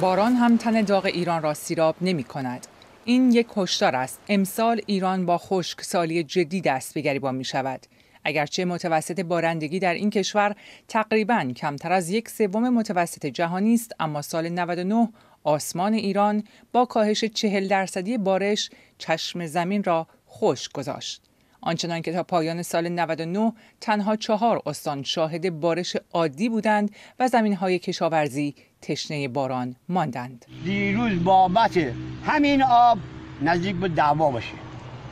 باران هم تن داغ ایران را سیراب نمی کند. این یک هشدار است. امسال ایران با خشک سالی جدی دست به گریبان می شود. اگرچه متوسط بارندگی در این کشور تقریبا کمتر از یک سوم متوسط جهانی است اما سال 99 آسمان ایران با کاهش چهل درصدی بارش چشم زمین را خشک گذاشت. آنچنان که تا پایان سال 99 تنها چهار استان شاهد بارش عادی بودند و زمین های کشاورزی تشنه باران ماندند دیروز بابت همین آب نزدیک به دعوا باشه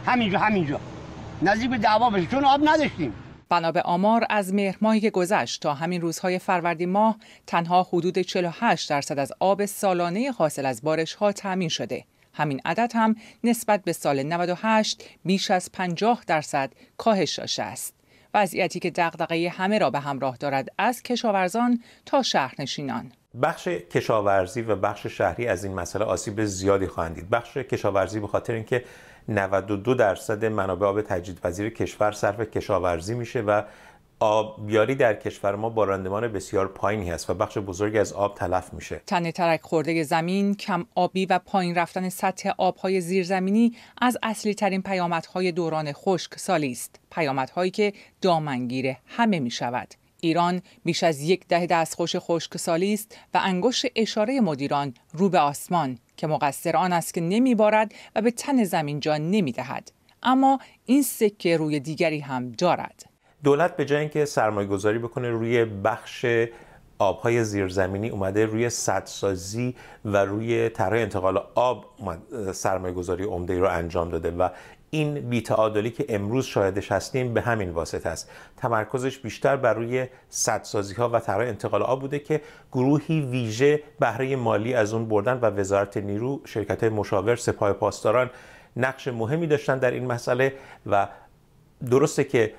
همینجا همینجا نزدیک به دعوا باشه چون آب نداشتیم بنا به آمار از مهر ماهی که گذشت تا همین روزهای فروردین ماه تنها حدود 48 درصد از آب سالانه حاصل از بارش ها تامین شده همین عدد هم نسبت به سال 98 بیش از 50 درصد کاهش داشته است. وضعیتی که دقدقه همه را به همراه دارد از کشاورزان تا شهرنشینان. بخش کشاورزی و بخش شهری از این مسئله آسیب زیادی خواهند دید. بخش کشاورزی به خاطر اینکه 92 درصد منابع آب وزیر کشور صرف کشاورزی میشه و آبیاری در کشور ما با بسیار پایینی هست و بخش بزرگی از آب تلف میشه. تنه ترک خورده زمین، کم آبی و پایین رفتن سطح آبهای زیرزمینی از اصلی ترین پیامدهای دوران خشک سالی است. پیامدهایی که دامنگیر همه می شود. ایران بیش از یک دهه دستخوش خشک سالی است و انگشت اشاره مدیران رو به آسمان که مقصر آن است که نمیبارد و به تن زمین جان نمیدهد. اما این سکه روی دیگری هم دارد. دولت به جای اینکه سرمایه گذاری بکنه روی بخش آبهای زیرزمینی اومده روی سدسازی و روی طرح انتقال آب سرمایه گذاری عمده رو انجام داده و این بیتعادلی که امروز شاهدش هستیم به همین واسطه است تمرکزش بیشتر بر روی سدسازی ها و طرح انتقال آب بوده که گروهی ویژه بهره مالی از اون بردن و وزارت نیرو شرکت مشاور سپاه پاسداران نقش مهمی داشتن در این مسئله و درسته که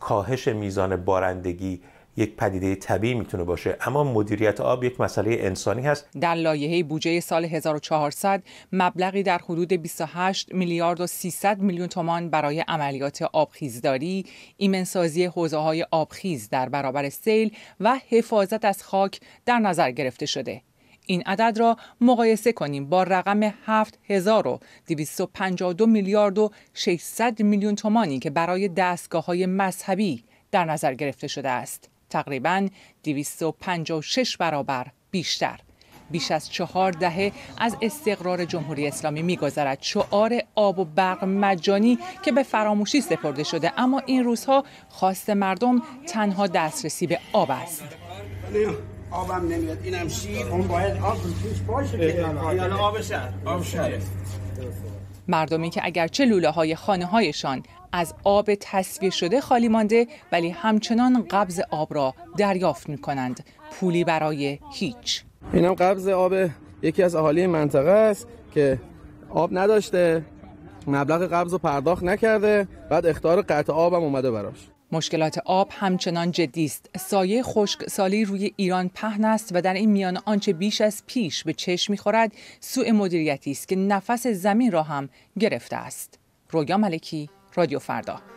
کاهش میزان بارندگی یک پدیده طبیعی میتونه باشه اما مدیریت آب یک مسئله انسانی هست در لایحه بودجه سال 1400 مبلغی در حدود 28 میلیارد و 300 میلیون تومان برای عملیات آبخیزداری ایمنسازی حوزه های آبخیز در برابر سیل و حفاظت از خاک در نظر گرفته شده این عدد را مقایسه کنیم با رقم 7252 میلیارد و 600 میلیون تومانی که برای دستگاه های مذهبی در نظر گرفته شده است. تقریبا 256 برابر بیشتر. بیش از چهار دهه از استقرار جمهوری اسلامی میگذرد شعار آب و برق مجانی که به فراموشی سپرده شده اما این روزها خواست مردم تنها دسترسی به آب است آبم نمیاد اینم شیر اون باید آب توش باشه که آب شهر آب شهر مردمی که اگرچه لوله های خانه هایشان از آب تصویه شده خالی مانده ولی همچنان قبض آب را دریافت می کنند پولی برای هیچ اینم قبض آب یکی از اهالی منطقه است که آب نداشته مبلغ قبض رو پرداخت نکرده بعد اختار قطع هم اومده براش مشکلات آب همچنان جدی است. سایه خشک سالی روی ایران پهن است و در این میان آنچه بیش از پیش به چشم میخورد سوء مدیریتی است که نفس زمین را هم گرفته است. رویا ملکی، رادیو فردا.